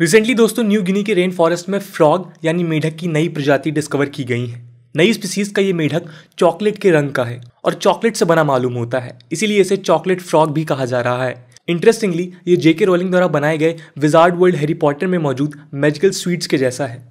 recently दोस्तों New Guinea के rain forest में फ्रॉग यानी मेढक की नई प्रजाति डिस्कवर की गई है नई स्पीसीज का ये मेढक चॉकलेट के रंग का है और चॉकलेट से बना मालूम होता है इसीलिए इसे चॉकलेट फ्रॉग भी कहा जा रहा है इंटरेस्टिंगली ये जेके रोलिंग द्वारा बनाए गए विजार्ड वर्ल्ड हैरी पॉटर में मौजूद मैजिकल स्वीट्स के जैसा है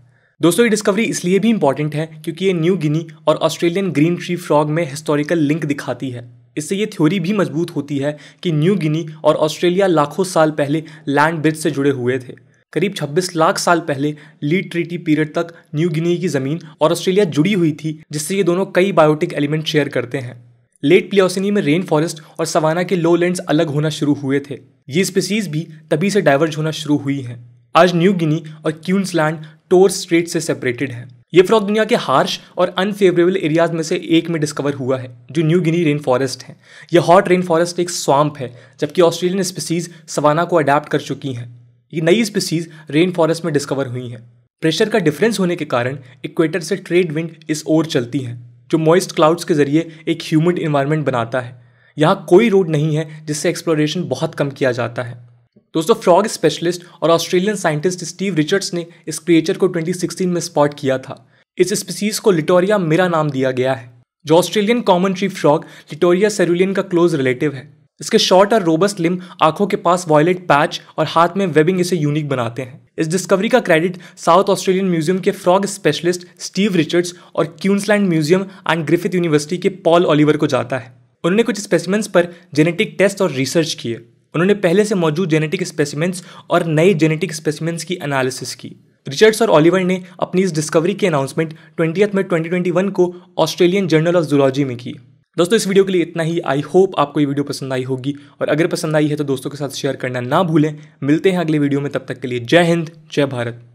दोस्तों ये डिस्कवरी इसलिए भी इंपॉर्टेंट है क्योंकि ये न्यू गिनी और ऑस्ट्रेलियन ग्रीन ट्री फ्रॉग में हिस्टोरिकल लिंक दिखाती है इससे ये थ्योरी भी मजबूत होती है कि न्यू गिनी और ऑस्ट्रेलिया लाखों साल पहले लैंड ब्रिज से जुड़े हुए थे करीब 26 लाख साल पहले लीड ट्रीटी पीरियड तक न्यू गिनी की ज़मीन और ऑस्ट्रेलिया जुड़ी हुई थी जिससे ये दोनों कई बायोटिक एलिमेंट शेयर करते हैं लेट प्लियोसिनी में रेन फॉरेस्ट और सवाना के लो लैंड अलग होना शुरू हुए थे ये स्पीसीज भी तभी से डाइवर्ज होना शुरू हुई हैं आज न्यू गिनी और क्यूंसलैंड टोर स्ट्रेट से सेपरेटेड है ये फ्रॉग दुनिया के हार्श और अनफेवरेबल एरियाज में से एक में डिस्कवर हुआ है जो न्यू गिनी रेन फॉरेस्ट है यह हॉट रेन फॉरेस्ट एक स्वाम्प है जबकि ऑस्ट्रेलियन स्पीसीज सवाना को अडेप्ट कर चुकी हैं ये नई स्पीसीज रेन फॉरेस्ट में डिस्कवर हुई हैं प्रेशर का डिफरेंस होने के कारण इक्वेटर से ट्रेड विंड इस ओर चलती हैं जो मॉइस्ट क्लाउड्स के जरिए एक ह्यूमिड इन्वायरमेंट बनाता है यहाँ कोई रोड नहीं है जिससे एक्सप्लोरेशन बहुत कम किया जाता है दोस्तों फ्रॉग स्पेशलिस्ट और ऑस्ट्रेलियन साइंटिस्ट स्टीव रिचर्ड्स ने इस क्रिएचर को 2016 में स्पॉट किया था इस स्पीसीज को लिटोरिया मेरा नाम दिया गया है जो Australian common tree frog Litoria सेरुलियन का क्लोज रिलेटिव है इसके शॉर्ट और रोबस्ट लिम आंखों के पास वॉयलेट पैच और हाथ में वेबिंग इसे यूनिक बनाते हैं इस डिस्कवरी का क्रेडिट साउथ ऑस्ट्रेलियन म्यूजियम के फ्रॉग स्पेशलिस्ट स्टीव रिचर्ड्स और Queensland museum and Griffith university के पॉल ऑलिवर को जाता है उन्होंने कुछ स्पेसिमेंट्स पर जेनेटिक टेस्ट और रिसर्च किए उन्होंने पहले से मौजूद जेनेटिक स्पेसिमेंट्स और नए जेनेटिक स्पेसिमेंट्स की एनालिसिस की रिचर्ड्स और ऑलिवर ने अपनी इस डिस्कवरी की अनाउंसमेंट ट्वेंटी मई ट्वेंटी को ऑस्ट्रेलियन जर्नल ऑफ जूलॉजी में की दोस्तों इस वीडियो के लिए इतना ही आई होप आपको ये वीडियो पसंद आई होगी और अगर पसंद आई है तो दोस्तों के साथ शेयर करना ना भूलें मिलते हैं अगले वीडियो में तब तक के लिए जय हिंद जय भारत